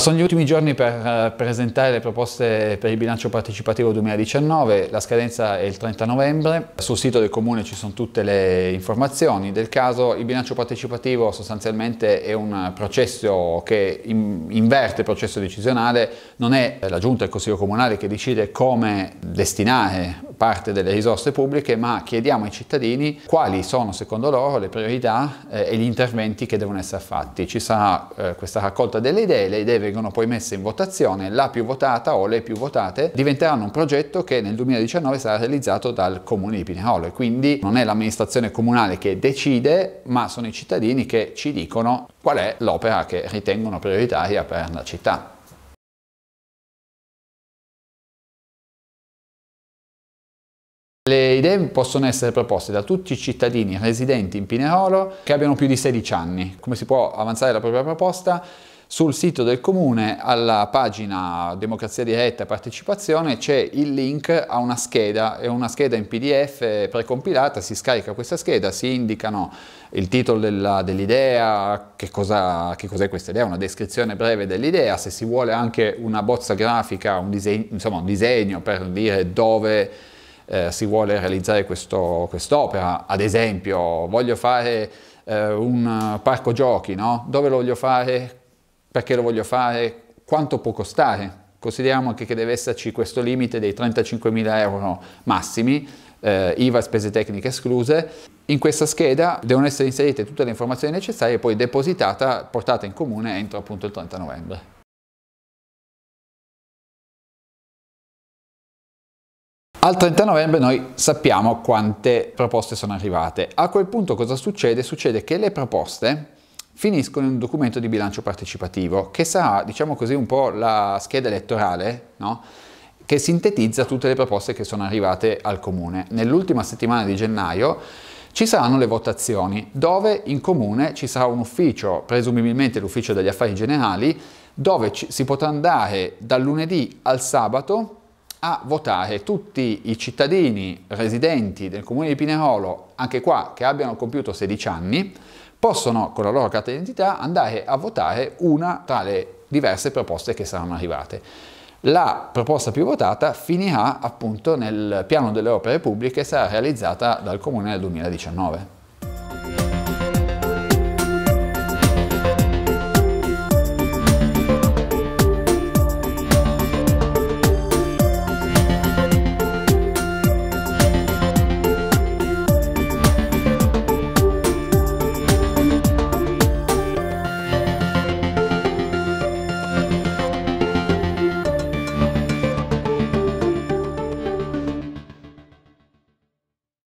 Sono gli ultimi giorni per eh, presentare le proposte per il bilancio partecipativo 2019, la scadenza è il 30 novembre, sul sito del comune ci sono tutte le informazioni del caso, il bilancio partecipativo sostanzialmente è un processo che inverte il processo decisionale, non è la giunta, il consiglio comunale che decide come destinare parte delle risorse pubbliche, ma chiediamo ai cittadini quali sono secondo loro le priorità eh, e gli interventi che devono essere fatti. Ci sarà eh, questa raccolta delle idee, le idee vengono poi messe in votazione, la più votata o le più votate diventeranno un progetto che nel 2019 sarà realizzato dal comune di Pinerolo e quindi non è l'amministrazione comunale che decide, ma sono i cittadini che ci dicono qual è l'opera che ritengono prioritaria per la città. Le idee possono essere proposte da tutti i cittadini residenti in Pinerolo che abbiano più di 16 anni. Come si può avanzare la propria proposta? Sul sito del comune, alla pagina Democrazia Diretta e Partecipazione, c'è il link a una scheda, è una scheda in PDF precompilata, si scarica questa scheda, si indicano il titolo dell'idea, dell che, cos'è cos questa idea, una descrizione breve dell'idea, se si vuole anche una bozza grafica, un disegno, insomma un disegno per dire dove eh, si vuole realizzare quest'opera, quest ad esempio voglio fare eh, un parco giochi, no? dove lo voglio fare, perché lo voglio fare, quanto può costare. Consideriamo anche che deve esserci questo limite dei 35.000 euro massimi, eh, IVA spese tecniche escluse. In questa scheda devono essere inserite tutte le informazioni necessarie e poi depositata, portata in comune entro appunto il 30 novembre. Al 30 novembre noi sappiamo quante proposte sono arrivate. A quel punto cosa succede? Succede che le proposte finiscono in un documento di bilancio partecipativo che sarà, diciamo così, un po' la scheda elettorale, no? che sintetizza tutte le proposte che sono arrivate al comune. Nell'ultima settimana di gennaio ci saranno le votazioni, dove in comune ci sarà un ufficio, presumibilmente l'ufficio degli affari generali, dove ci, si potrà andare dal lunedì al sabato a votare tutti i cittadini residenti del comune di Pinerolo, anche qua che abbiano compiuto 16 anni, possono con la loro carta d'identità andare a votare una tra le diverse proposte che saranno arrivate. La proposta più votata finirà appunto nel piano delle opere pubbliche e sarà realizzata dal comune nel 2019.